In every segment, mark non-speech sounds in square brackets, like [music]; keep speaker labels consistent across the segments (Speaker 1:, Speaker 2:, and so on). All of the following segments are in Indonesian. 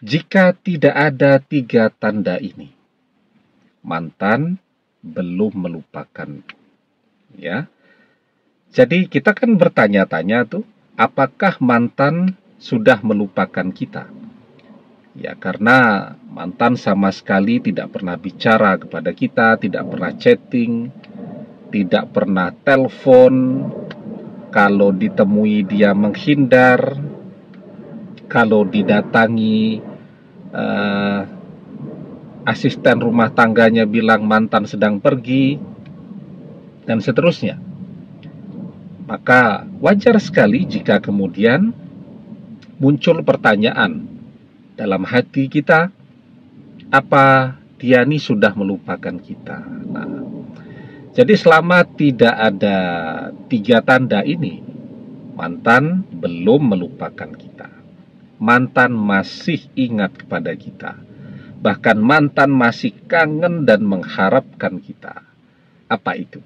Speaker 1: jika tidak ada tiga tanda ini, mantan belum melupakan. Ya. Jadi kita kan bertanya-tanya tuh, apakah mantan sudah melupakan kita? Ya, karena mantan sama sekali tidak pernah bicara kepada kita, tidak pernah chatting, tidak pernah telepon. Kalau ditemui dia menghindar, kalau didatangi uh, asisten rumah tangganya bilang mantan sedang pergi dan seterusnya. Maka wajar sekali jika kemudian muncul pertanyaan dalam hati kita, apa Diani sudah melupakan kita? Nah, jadi selama tidak ada tiga tanda ini, mantan belum melupakan kita mantan masih ingat kepada kita. Bahkan mantan masih kangen dan mengharapkan kita. Apa itu?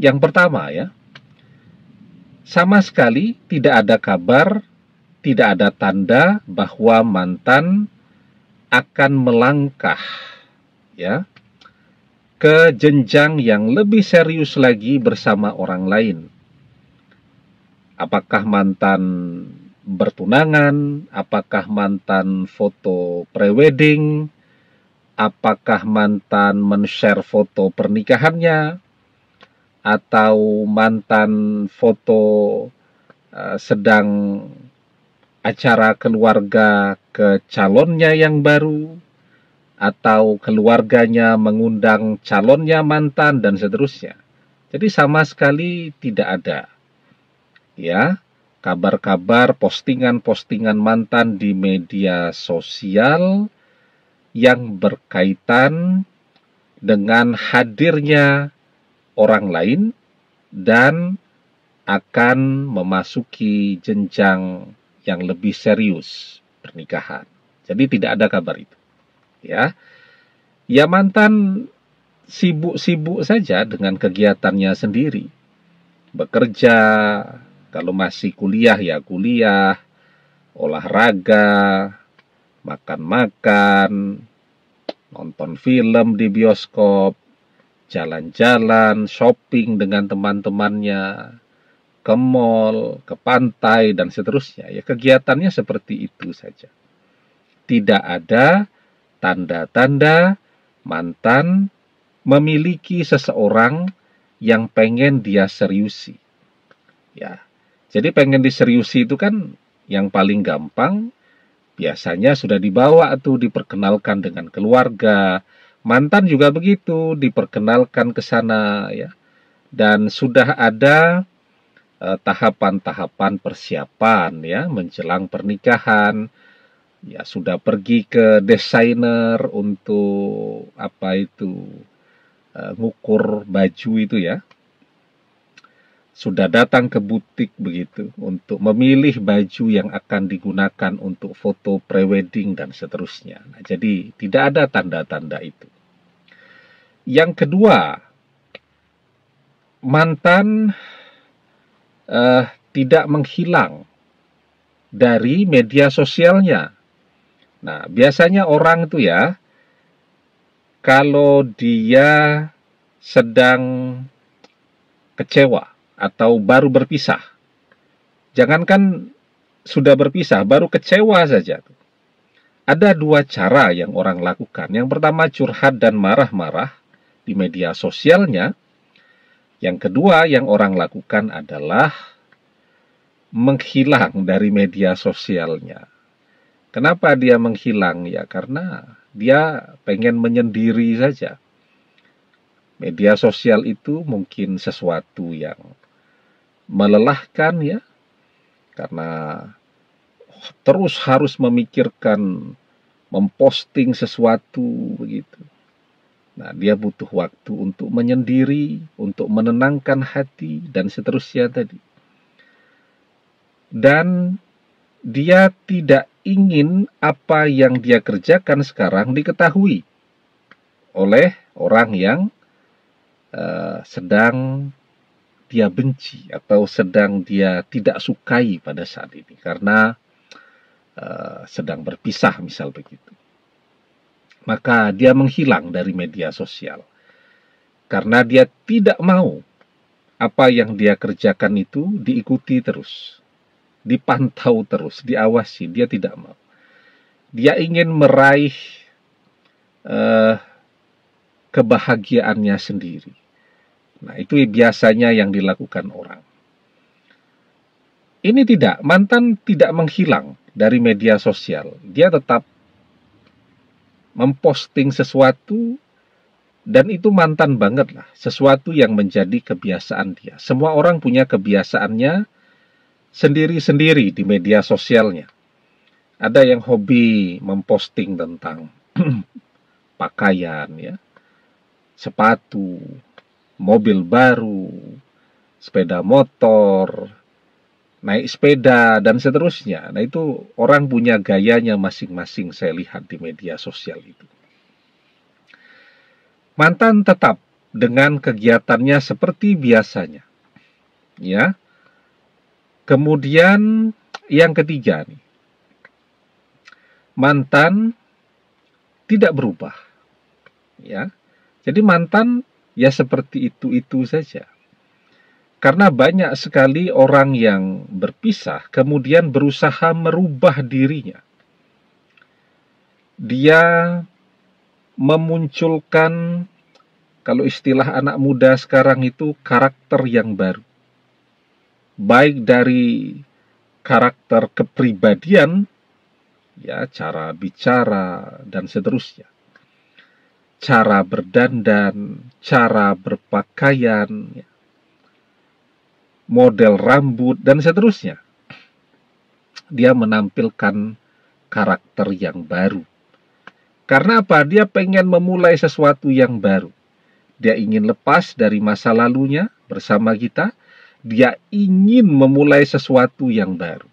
Speaker 1: Yang pertama ya, sama sekali tidak ada kabar, tidak ada tanda bahwa mantan akan melangkah ya ke jenjang yang lebih serius lagi bersama orang lain. Apakah mantan bertunangan, apakah mantan foto prewedding, apakah mantan men-share foto pernikahannya, atau mantan foto uh, sedang acara keluarga ke calonnya yang baru, atau keluarganya mengundang calonnya mantan, dan seterusnya. Jadi, sama sekali tidak ada, ya kabar-kabar, postingan-postingan mantan di media sosial yang berkaitan dengan hadirnya orang lain dan akan memasuki jenjang yang lebih serius pernikahan. Jadi tidak ada kabar itu. Ya. Ya mantan sibuk-sibuk saja dengan kegiatannya sendiri. Bekerja, kalau masih kuliah ya kuliah, olahraga, makan-makan, nonton film di bioskop, jalan-jalan, shopping dengan teman-temannya, ke mall, ke pantai, dan seterusnya. Ya, kegiatannya seperti itu saja. Tidak ada tanda-tanda mantan memiliki seseorang yang pengen dia seriusi. Ya, jadi pengen diseriusi itu kan yang paling gampang biasanya sudah dibawa atau diperkenalkan dengan keluarga. Mantan juga begitu diperkenalkan ke sana ya. Dan sudah ada e, tahapan-tahapan persiapan ya menjelang pernikahan. Ya sudah pergi ke desainer untuk apa itu e, ngukur baju itu ya sudah datang ke butik begitu untuk memilih baju yang akan digunakan untuk foto prewedding dan seterusnya. Nah, jadi tidak ada tanda-tanda itu. Yang kedua, mantan eh, tidak menghilang dari media sosialnya. Nah, biasanya orang itu ya, kalau dia sedang kecewa, atau baru berpisah. Jangankan sudah berpisah, baru kecewa saja. Ada dua cara yang orang lakukan. Yang pertama curhat dan marah-marah di media sosialnya. Yang kedua yang orang lakukan adalah menghilang dari media sosialnya. Kenapa dia menghilang? Ya karena dia pengen menyendiri saja. Media sosial itu mungkin sesuatu yang melelahkan ya karena terus harus memikirkan memposting sesuatu begitu. Nah, dia butuh waktu untuk menyendiri, untuk menenangkan hati dan seterusnya tadi. Dan dia tidak ingin apa yang dia kerjakan sekarang diketahui oleh orang yang uh, sedang dia benci atau sedang dia tidak sukai pada saat ini karena uh, sedang berpisah misal begitu. Maka dia menghilang dari media sosial karena dia tidak mau apa yang dia kerjakan itu diikuti terus, dipantau terus, diawasi. Dia tidak mau. Dia ingin meraih uh, kebahagiaannya sendiri Nah, itu biasanya yang dilakukan orang. Ini tidak, mantan tidak menghilang dari media sosial. Dia tetap memposting sesuatu dan itu mantan banget lah, sesuatu yang menjadi kebiasaan dia. Semua orang punya kebiasaannya sendiri-sendiri di media sosialnya. Ada yang hobi memposting tentang [clears throat] pakaian ya, sepatu, mobil baru, sepeda motor, naik sepeda, dan seterusnya. Nah, itu orang punya gayanya masing-masing, saya lihat di media sosial itu. Mantan tetap dengan kegiatannya seperti biasanya. Ya. Kemudian yang ketiga nih. Mantan tidak berubah. Ya. Jadi mantan ya seperti itu-itu saja. Karena banyak sekali orang yang berpisah kemudian berusaha merubah dirinya. Dia memunculkan kalau istilah anak muda sekarang itu karakter yang baru. Baik dari karakter kepribadian ya cara bicara dan seterusnya cara berdandan, cara berpakaian, model rambut, dan seterusnya. Dia menampilkan karakter yang baru. Karena apa? Dia pengen memulai sesuatu yang baru. Dia ingin lepas dari masa lalunya bersama kita. Dia ingin memulai sesuatu yang baru.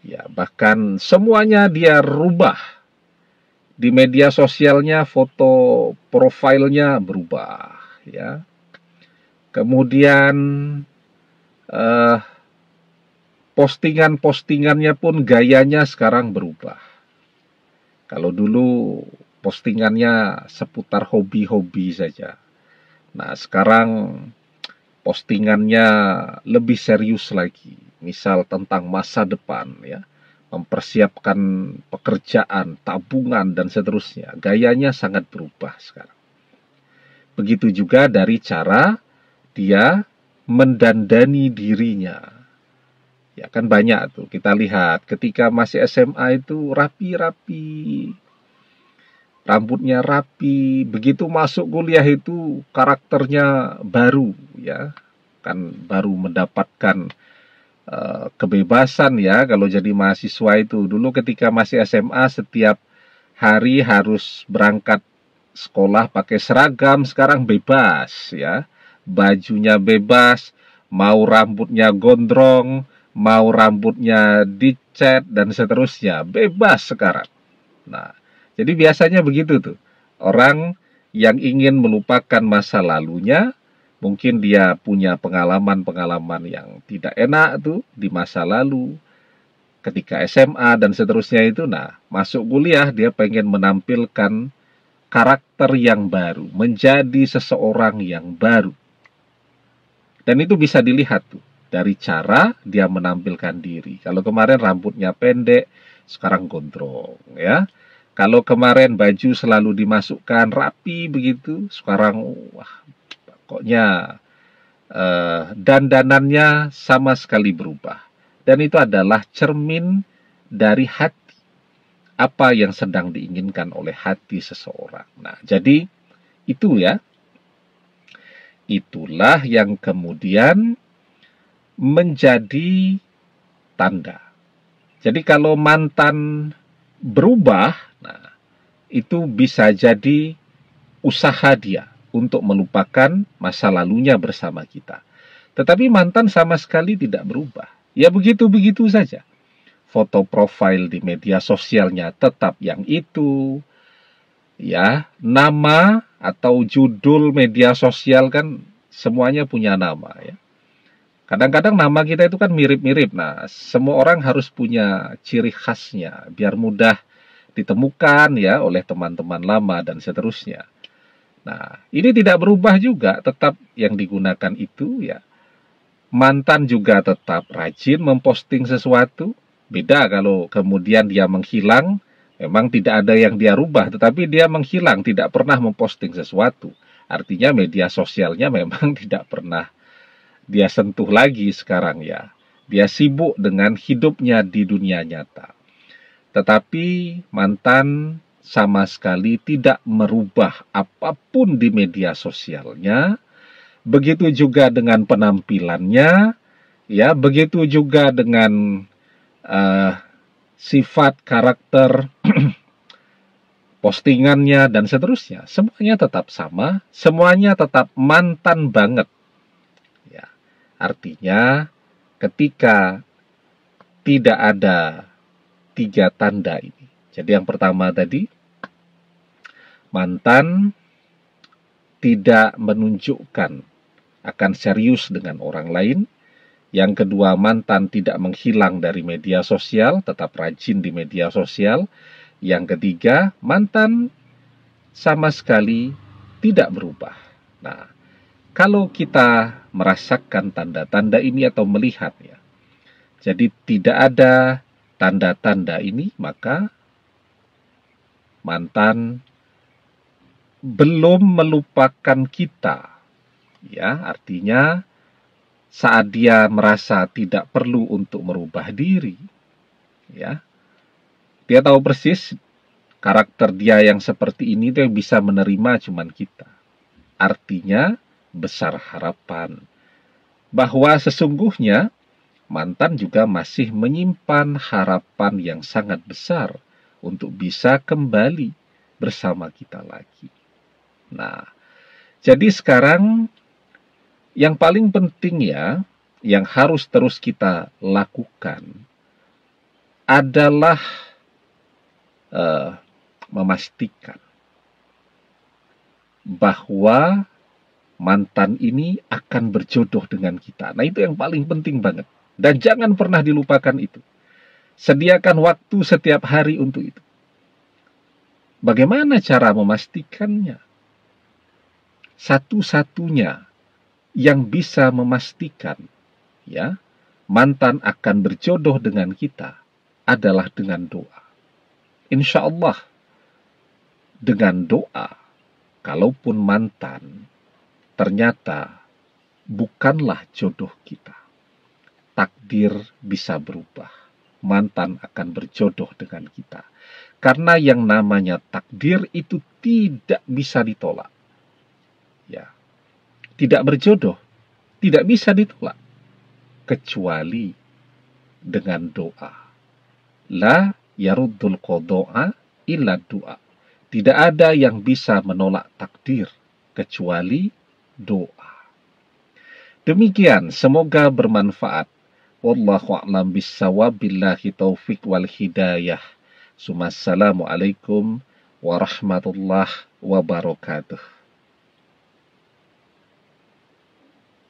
Speaker 1: Ya, bahkan semuanya dia rubah di media sosialnya foto profilnya berubah ya kemudian eh, postingan-postingannya pun gayanya sekarang berubah kalau dulu postingannya seputar hobi-hobi saja nah sekarang postingannya lebih serius lagi misal tentang masa depan ya mempersiapkan pekerjaan, tabungan, dan seterusnya. Gayanya sangat berubah sekarang. Begitu juga dari cara dia mendandani dirinya. Ya kan banyak tuh kita lihat ketika masih SMA itu rapi-rapi. Rambutnya rapi, begitu masuk kuliah itu karakternya baru ya. Kan baru mendapatkan Eh, kebebasan ya kalau jadi mahasiswa itu. Dulu ketika masih SMA setiap hari harus berangkat sekolah pakai seragam, sekarang bebas ya. Bajunya bebas, mau rambutnya gondrong, mau rambutnya dicat dan seterusnya, bebas sekarang. Nah, jadi biasanya begitu tuh. Orang yang ingin melupakan masa lalunya Mungkin dia punya pengalaman-pengalaman yang tidak enak tuh di masa lalu, ketika SMA dan seterusnya itu. Nah, masuk kuliah dia pengen menampilkan karakter yang baru, menjadi seseorang yang baru. Dan itu bisa dilihat tuh dari cara dia menampilkan diri. Kalau kemarin rambutnya pendek, sekarang gondrong ya. Kalau kemarin baju selalu dimasukkan rapi begitu, sekarang wah pokoknya eh, dandanannya sama sekali berubah. Dan itu adalah cermin dari hati. Apa yang sedang diinginkan oleh hati seseorang. Nah, jadi itu ya. Itulah yang kemudian menjadi tanda. Jadi kalau mantan berubah, nah, itu bisa jadi usaha dia untuk melupakan masa lalunya bersama kita. Tetapi mantan sama sekali tidak berubah. Ya begitu-begitu saja. Foto profil di media sosialnya tetap yang itu. Ya, nama atau judul media sosial kan semuanya punya nama ya. Kadang-kadang nama kita itu kan mirip-mirip. Nah, semua orang harus punya ciri khasnya biar mudah ditemukan ya oleh teman-teman lama dan seterusnya. Nah, ini tidak berubah juga, tetap yang digunakan itu ya. Mantan juga tetap rajin memposting sesuatu. Beda kalau kemudian dia menghilang, memang tidak ada yang dia rubah, tetapi dia menghilang, tidak pernah memposting sesuatu. Artinya media sosialnya memang [laughs] tidak pernah dia sentuh lagi sekarang ya. Dia sibuk dengan hidupnya di dunia nyata. Tetapi mantan sama sekali tidak merubah apapun di media sosialnya. Begitu juga dengan penampilannya, ya, begitu juga dengan uh, sifat karakter [clears throat] postingannya dan seterusnya. Semuanya tetap sama, semuanya tetap mantan banget. Ya. Artinya ketika tidak ada tiga tanda ini. Jadi yang pertama tadi mantan tidak menunjukkan akan serius dengan orang lain. Yang kedua, mantan tidak menghilang dari media sosial, tetap rajin di media sosial. Yang ketiga, mantan sama sekali tidak berubah. Nah, kalau kita merasakan tanda-tanda ini atau melihatnya, jadi tidak ada tanda-tanda ini, maka mantan belum melupakan kita. Ya, artinya saat dia merasa tidak perlu untuk merubah diri, ya. Dia tahu persis karakter dia yang seperti ini dia bisa menerima cuman kita. Artinya besar harapan bahwa sesungguhnya mantan juga masih menyimpan harapan yang sangat besar untuk bisa kembali bersama kita lagi. Nah, jadi sekarang yang paling penting ya, yang harus terus kita lakukan adalah uh, memastikan bahwa mantan ini akan berjodoh dengan kita. Nah, itu yang paling penting banget, dan jangan pernah dilupakan itu. Sediakan waktu setiap hari untuk itu. Bagaimana cara memastikannya? satu-satunya yang bisa memastikan ya mantan akan berjodoh dengan kita adalah dengan doa. Insya Allah dengan doa, kalaupun mantan ternyata bukanlah jodoh kita. Takdir bisa berubah, mantan akan berjodoh dengan kita. Karena yang namanya takdir itu tidak bisa ditolak tidak berjodoh tidak bisa ditolak kecuali dengan doa. La yaruddul kodoa illa doa. Tidak ada yang bisa menolak takdir kecuali doa. Demikian, semoga bermanfaat. Wallahu a'lam bissawab billahi taufik wal hidayah. Assalamualaikum warahmatullahi wabarakatuh.